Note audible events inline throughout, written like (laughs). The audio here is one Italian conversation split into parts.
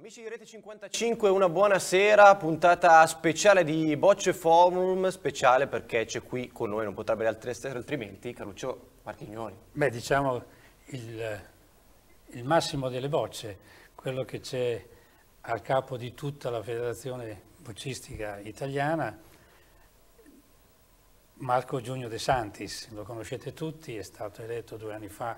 Amici di Rete 55, una buona sera, puntata speciale di Bocce Forum, speciale perché c'è qui con noi, non potrebbe essere altrimenti, Caruccio Martignoni. Beh, diciamo il, il massimo delle bocce, quello che c'è al capo di tutta la federazione boccistica italiana, Marco Giugno De Santis, lo conoscete tutti, è stato eletto due anni fa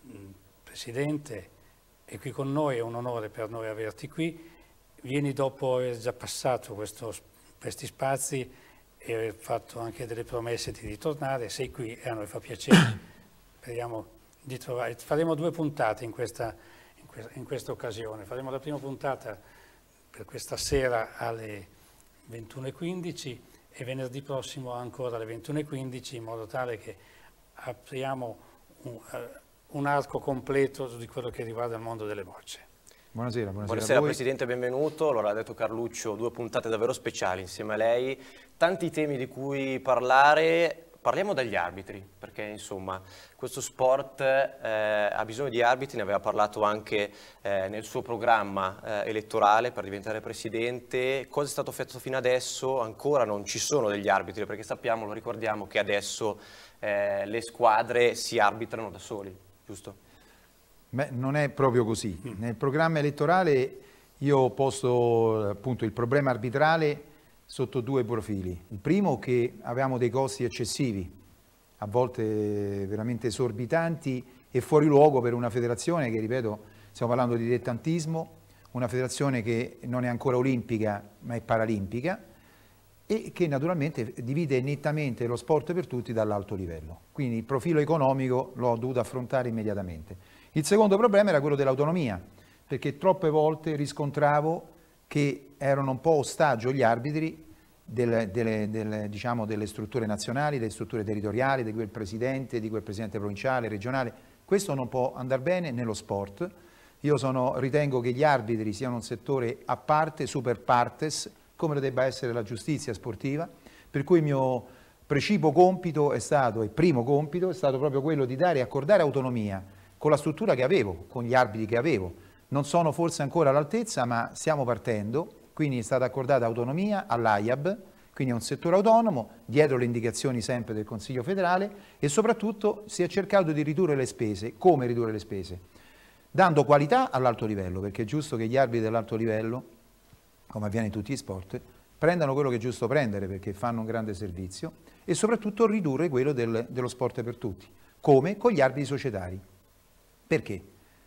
mh, presidente, è qui con noi, è un onore per noi averti qui. Vieni dopo aver già passato questo, questi spazi e aver fatto anche delle promesse di ritornare, sei qui e a noi fa piacere. (coughs) Speriamo di trovare. Faremo due puntate in questa, in, que in questa occasione. Faremo la prima puntata per questa sera alle 21.15 e venerdì prossimo ancora alle 21.15 in modo tale che apriamo un, uh, un arco completo di quello che riguarda il mondo delle bocce. Buonasera, buonasera, buonasera Presidente, benvenuto. Allora, ha detto Carluccio, due puntate davvero speciali insieme a lei. Tanti temi di cui parlare, parliamo dagli arbitri, perché insomma questo sport eh, ha bisogno di arbitri, ne aveva parlato anche eh, nel suo programma eh, elettorale per diventare presidente, cosa è stato fatto fino adesso? Ancora non ci sono degli arbitri, perché sappiamo, lo ricordiamo, che adesso eh, le squadre si arbitrano da soli giusto? Beh, non è proprio così. Mm. Nel programma elettorale io ho posto appunto il problema arbitrale sotto due profili. Il primo è che avevamo dei costi eccessivi, a volte veramente esorbitanti e fuori luogo per una federazione che, ripeto, stiamo parlando di dilettantismo, una federazione che non è ancora olimpica ma è paralimpica e che naturalmente divide nettamente lo sport per tutti dall'alto livello. Quindi il profilo economico l'ho dovuto affrontare immediatamente. Il secondo problema era quello dell'autonomia, perché troppe volte riscontravo che erano un po' ostaggio gli arbitri delle, delle, delle, diciamo, delle strutture nazionali, delle strutture territoriali, di quel presidente, di quel presidente provinciale, regionale. Questo non può andare bene nello sport. Io sono, ritengo che gli arbitri siano un settore a parte, super partes, come lo debba essere la giustizia sportiva, per cui il mio precipo compito è stato, e primo compito, è stato proprio quello di dare e accordare autonomia con la struttura che avevo, con gli arbitri che avevo. Non sono forse ancora all'altezza, ma stiamo partendo, quindi è stata accordata autonomia all'AIAB, quindi è un settore autonomo, dietro le indicazioni sempre del Consiglio federale e soprattutto si è cercato di ridurre le spese. Come ridurre le spese? Dando qualità all'alto livello, perché è giusto che gli arbitri dell'alto livello come avviene in tutti gli sport, prendano quello che è giusto prendere perché fanno un grande servizio e soprattutto ridurre quello del, dello sport per tutti, come con gli arbitri societari. Perché?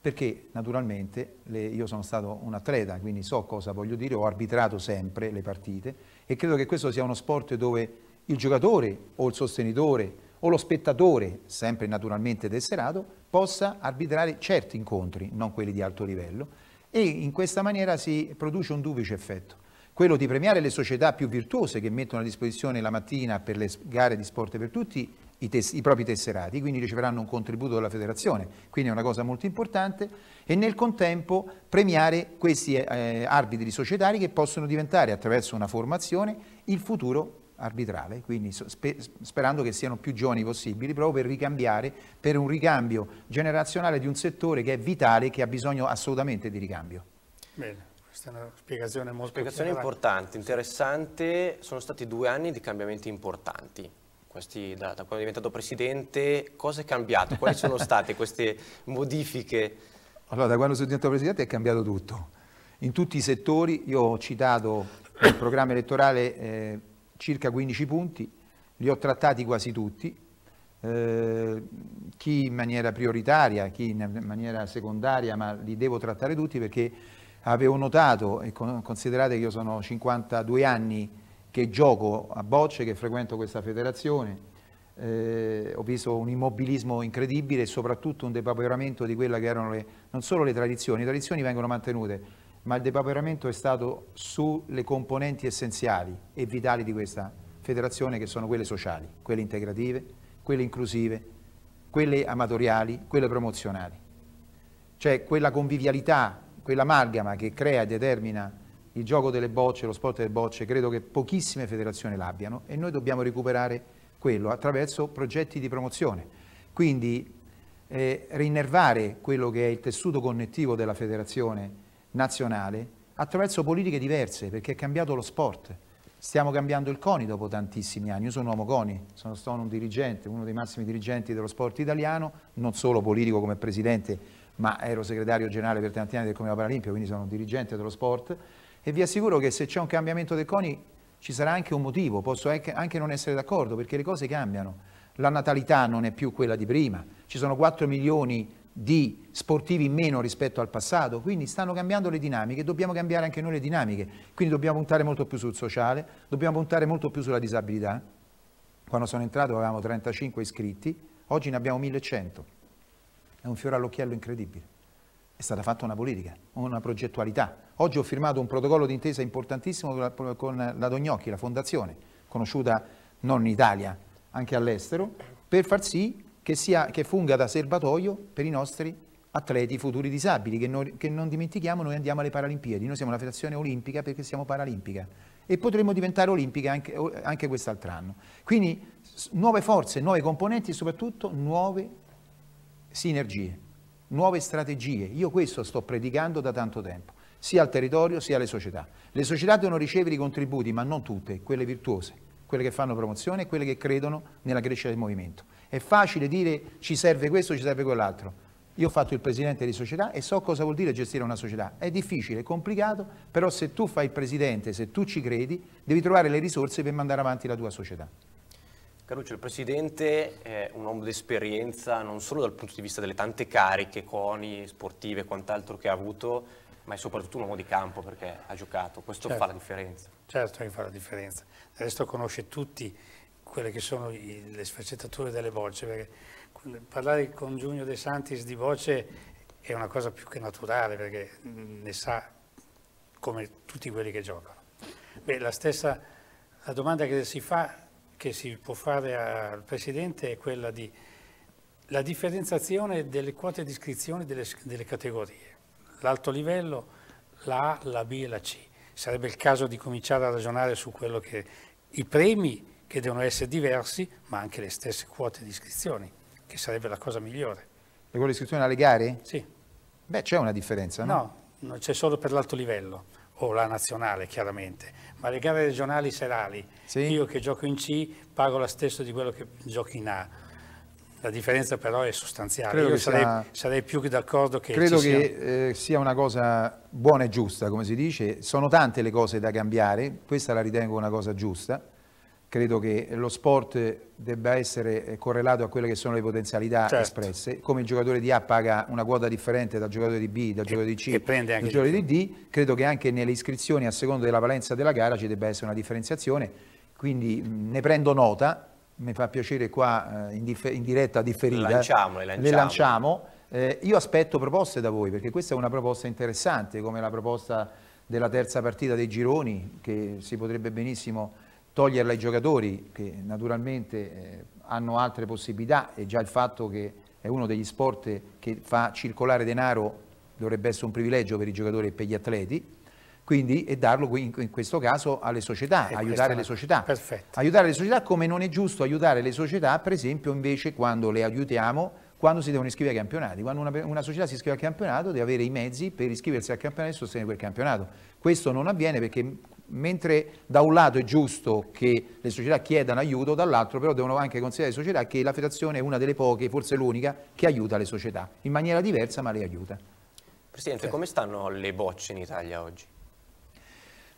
Perché naturalmente le, io sono stato un atleta, quindi so cosa voglio dire, ho arbitrato sempre le partite e credo che questo sia uno sport dove il giocatore o il sostenitore o lo spettatore, sempre naturalmente tesserato, possa arbitrare certi incontri, non quelli di alto livello, e in questa maniera si produce un duplice effetto, quello di premiare le società più virtuose che mettono a disposizione la mattina per le gare di sport per tutti i, i, propri tesserati, quindi riceveranno un contributo dalla federazione, quindi è una cosa molto importante, e nel contempo premiare questi eh, arbitri societari che possono diventare attraverso una formazione il futuro arbitrale, quindi sperando che siano più giovani possibili, proprio per ricambiare, per un ricambio generazionale di un settore che è vitale, e che ha bisogno assolutamente di ricambio. Bene. Questa è una spiegazione molto spiegazione importante, interessante. Sono stati due anni di cambiamenti importanti. Questi, da, da quando è diventato presidente, cosa è cambiato? Quali sono (laughs) state queste modifiche? Allora, da quando sono diventato presidente è cambiato tutto. In tutti i settori, io ho citato il programma elettorale eh, circa 15 punti, li ho trattati quasi tutti, eh, chi in maniera prioritaria, chi in maniera secondaria, ma li devo trattare tutti perché avevo notato, e considerate che io sono 52 anni che gioco a bocce, che frequento questa federazione, eh, ho visto un immobilismo incredibile e soprattutto un depauperamento di quelle che erano le, non solo le tradizioni, le tradizioni vengono mantenute, ma il depauperamento è stato sulle componenti essenziali e vitali di questa federazione che sono quelle sociali, quelle integrative, quelle inclusive, quelle amatoriali, quelle promozionali. Cioè quella convivialità, quell'amalgama che crea e determina il gioco delle bocce, lo sport delle bocce, credo che pochissime federazioni l'abbiano e noi dobbiamo recuperare quello attraverso progetti di promozione. Quindi eh, rinervare quello che è il tessuto connettivo della federazione nazionale attraverso politiche diverse, perché è cambiato lo sport. Stiamo cambiando il CONI dopo tantissimi anni. Io sono un uomo CONI, sono stato un dirigente, uno dei massimi dirigenti dello sport italiano, non solo politico come presidente, ma ero segretario generale per tanti anni del Comitato Paralimpico, quindi sono un dirigente dello sport. E vi assicuro che se c'è un cambiamento del CONI ci sarà anche un motivo, posso anche non essere d'accordo, perché le cose cambiano. La natalità non è più quella di prima, ci sono 4 milioni di di sportivi in meno rispetto al passato, quindi stanno cambiando le dinamiche, dobbiamo cambiare anche noi le dinamiche, quindi dobbiamo puntare molto più sul sociale, dobbiamo puntare molto più sulla disabilità. Quando sono entrato avevamo 35 iscritti, oggi ne abbiamo 1100, è un fiore all'occhiello incredibile. È stata fatta una politica, una progettualità. Oggi ho firmato un protocollo d'intesa importantissimo con la Dognocchi, la fondazione, conosciuta non in Italia, anche all'estero, per far sì che, sia, che funga da serbatoio per i nostri atleti futuri disabili, che, noi, che, non dimentichiamo noi andiamo alle Paralimpiadi, noi siamo la federazione olimpica perché siamo paralimpica e potremmo diventare olimpica anche, anche quest'altro anno. Quindi nuove forze, nuove componenti e soprattutto nuove sinergie, nuove strategie. Io questo sto predicando da tanto tempo, sia al territorio sia alle società. Le società devono ricevere i contributi, ma non tutte, quelle virtuose quelle che fanno promozione e quelle che credono nella crescita del movimento. È facile dire ci serve questo, ci serve quell'altro. Io ho fatto il presidente di società e so cosa vuol dire gestire una società. È difficile, è complicato, però se tu fai il presidente, se tu ci credi, devi trovare le risorse per mandare avanti la tua società. Caruccio, il Presidente è un uomo d'esperienza non solo dal punto di vista delle tante cariche, CONI, sportive e quant'altro che ha avuto, ma è soprattutto un uomo di campo perché ha giocato, questo certo. fa la differenza. Certo che fa la differenza, del resto conosce tutti quelle che sono i, le sfaccettature delle voci, perché parlare con Giugno De Santis di voce è una cosa più che naturale, perché ne sa come tutti quelli che giocano. Beh, la stessa la domanda che si fa, che si può fare al Presidente è quella di la differenziazione delle quote di iscrizione delle, delle categorie l'alto livello, la A, la B e la C. Sarebbe il caso di cominciare a ragionare su quello che i premi che devono essere diversi, ma anche le stesse quote di iscrizioni, che sarebbe la cosa migliore. Le quote di iscrizione alle gare? Sì. Beh, c'è una differenza, no? No, c'è solo per l'alto livello, o la nazionale chiaramente, ma le gare regionali serali, sì. io che gioco in C pago la stessa di quello che gioco in A la differenza però è sostanziale, credo io sarei, sia, sarei, più che d'accordo che Credo che sia... Eh, sia una cosa buona e giusta, come si dice, sono tante le cose da cambiare, questa la ritengo una cosa giusta, credo che lo sport debba essere eh, correlato a quelle che sono le potenzialità certo. espresse, come il giocatore di A paga una quota differente dal giocatore di B, dal e, giocatore di C, dal giocatore di D, credo che anche nelle iscrizioni a seconda della valenza della gara ci debba essere una differenziazione, quindi mh, ne prendo nota, mi fa piacere qua eh, in, in diretta a differita, eh. lanciamo, le lanciamo. Le lanciamo. Eh, io aspetto proposte da voi perché questa è una proposta interessante come la proposta della terza partita dei gironi che si potrebbe benissimo toglierla ai giocatori che naturalmente eh, hanno altre possibilità e già il fatto che è uno degli sport che fa circolare denaro dovrebbe essere un privilegio per i giocatori e per gli atleti quindi e darlo in, questo caso alle società, e aiutare le società. Perfetto. Aiutare le società come non è giusto aiutare le società, per esempio, invece quando le aiutiamo quando si devono iscrivere ai campionati. Quando una, una, società si iscrive al campionato deve avere i mezzi per iscriversi al campionato e sostenere quel campionato. Questo non avviene perché mentre da un lato è giusto che le società chiedano aiuto, dall'altro però devono anche considerare le società che la federazione è una delle poche, forse l'unica, che aiuta le società in maniera diversa ma le aiuta. Presidente, certo. come stanno le bocce in Italia oggi?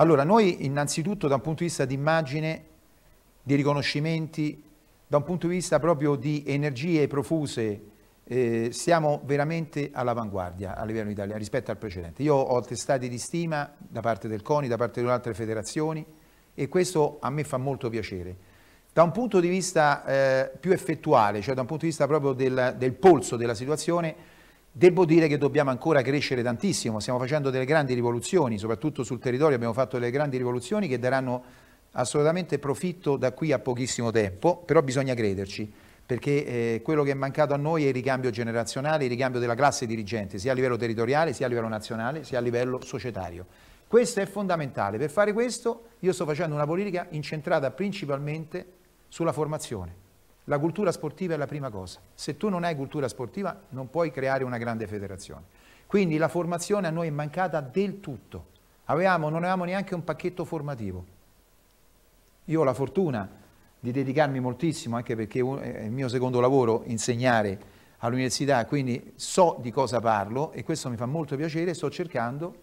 Allora, noi innanzitutto da un punto di vista di immagine, di riconoscimenti, da un punto di vista proprio di energie profuse, eh, siamo veramente all'avanguardia a livello italiano rispetto al precedente. Io ho attestati di stima da parte del CONI, da parte di altre federazioni e questo a me fa molto piacere. Da un punto di vista eh, più effettuale, cioè da un punto di vista proprio del, del polso della situazione, Devo dire che dobbiamo ancora crescere tantissimo, stiamo facendo delle grandi rivoluzioni, soprattutto sul territorio abbiamo fatto delle grandi rivoluzioni che daranno assolutamente profitto da qui a pochissimo tempo, però bisogna crederci, perché eh, quello che è mancato a noi è il ricambio generazionale, il ricambio della classe dirigente, sia a livello territoriale, sia a livello nazionale, sia a livello societario. Questo è fondamentale, per fare questo io sto facendo una politica incentrata principalmente sulla formazione la cultura sportiva è la prima cosa. Se tu non hai cultura sportiva non puoi creare una grande federazione. Quindi la formazione a noi è mancata del tutto. Avevamo, non avevamo neanche un pacchetto formativo. Io ho la fortuna di dedicarmi moltissimo, anche perché è il mio secondo lavoro insegnare all'università, quindi so di cosa parlo e questo mi fa molto piacere, sto cercando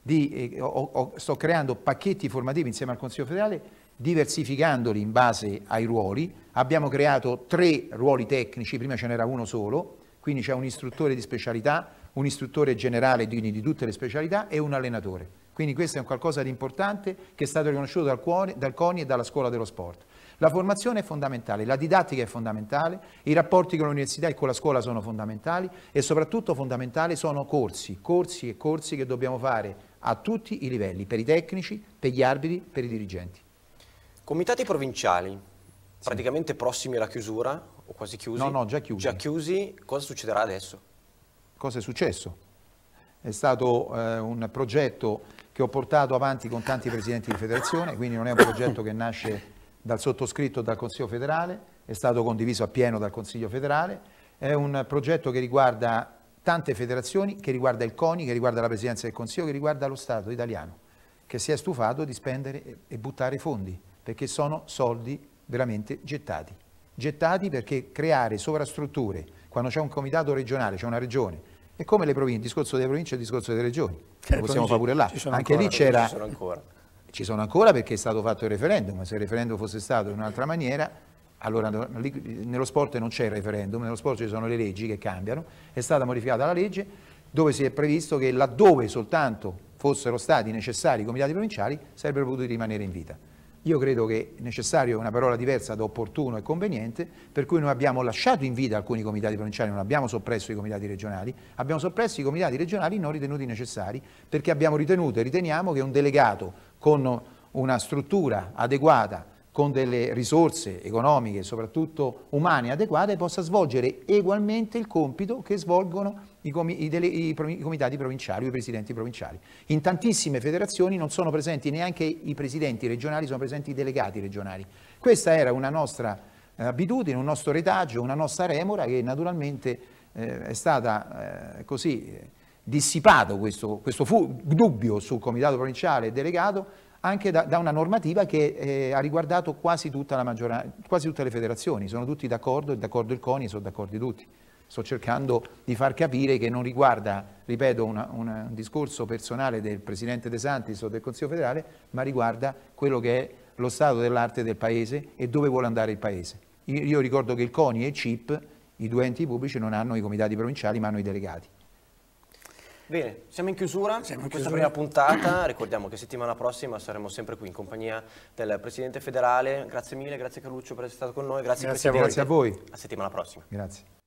di, eh, ho, ho, sto creando pacchetti formativi insieme al Consiglio federale diversificandoli in base ai ruoli. Abbiamo creato tre ruoli tecnici, prima ce n'era uno solo, quindi c'è un istruttore di specialità, un istruttore generale di, di tutte le specialità e un allenatore. Quindi questo è un qualcosa di importante che è stato riconosciuto dal, cuore, dal CONI e dalla scuola dello sport. La formazione è fondamentale, la didattica è fondamentale, i rapporti con l'università e con la scuola sono fondamentali e soprattutto fondamentali sono corsi, corsi e corsi che dobbiamo fare a tutti i livelli, per i tecnici, per gli arbitri, per i dirigenti. Comitati provinciali, praticamente prossimi alla chiusura, o quasi chiusi? No, no, già chiusi. Già chiusi, cosa succederà adesso? Cosa è successo? È stato eh, un progetto che ho portato avanti con tanti presidenti di federazione, quindi non è un progetto che nasce dal sottoscritto dal Consiglio federale, è stato condiviso appieno dal Consiglio federale, è un progetto che riguarda tante federazioni, che riguarda il CONI, che riguarda la Presidenza del Consiglio, che riguarda lo Stato italiano, che si è stufato di spendere e buttare fondi perché sono soldi veramente gettati. Gettati perché creare sovrastrutture, quando c'è un comitato regionale, c'è una regione, è come le province, il discorso delle province e il discorso delle regioni, lo certo, possiamo fare pure là, anche ancora, lì c'era... Ci sono ancora. Ci sono ancora perché è stato fatto il referendum, se il referendum fosse stato in un'altra maniera, allora nello sport non c'è il referendum, nello sport ci sono le leggi che cambiano, è stata modificata la legge dove si è previsto che laddove soltanto fossero stati necessari i comitati provinciali sarebbero potuti rimanere in vita. Io credo che necessario è una parola diversa da opportuno e conveniente, per cui noi abbiamo lasciato in vita alcuni comitati provinciali, non abbiamo soppresso i comitati regionali, abbiamo soppresso i comitati regionali non ritenuti necessari, perché abbiamo ritenuto e riteniamo che un delegato con una struttura adeguata, con delle risorse economiche, soprattutto umane adeguate, possa svolgere egualmente il compito che svolgono i, comi, i, dele, i, i, comitati provinciali o i presidenti provinciali. In tantissime federazioni non sono presenti neanche i presidenti regionali, sono presenti i delegati regionali. Questa era una nostra eh, abitudine, un nostro retaggio, una nostra remora che naturalmente eh, è stata eh, così eh, dissipato questo, questo dubbio sul comitato provinciale e delegato anche da, da, una normativa che eh, ha riguardato quasi, tutta la quasi, tutte le federazioni, sono tutti d'accordo, è d'accordo il CONI, sono d'accordo tutti sto cercando di far capire che non riguarda, ripeto, una, una, un discorso personale del Presidente De Santis o del Consiglio federale, ma riguarda quello che è lo stato dell'arte del Paese e dove vuole andare il Paese. Io, ricordo che il CONI e il CIP, i due enti pubblici, non hanno i comitati provinciali, ma hanno i delegati. Bene, siamo in chiusura siamo questa chiusura. prima puntata, ricordiamo che settimana prossima saremo sempre qui in compagnia del Presidente federale, grazie mille, grazie Carluccio per essere stato con noi, grazie, grazie, a, voi. grazie a voi, a settimana prossima. Grazie.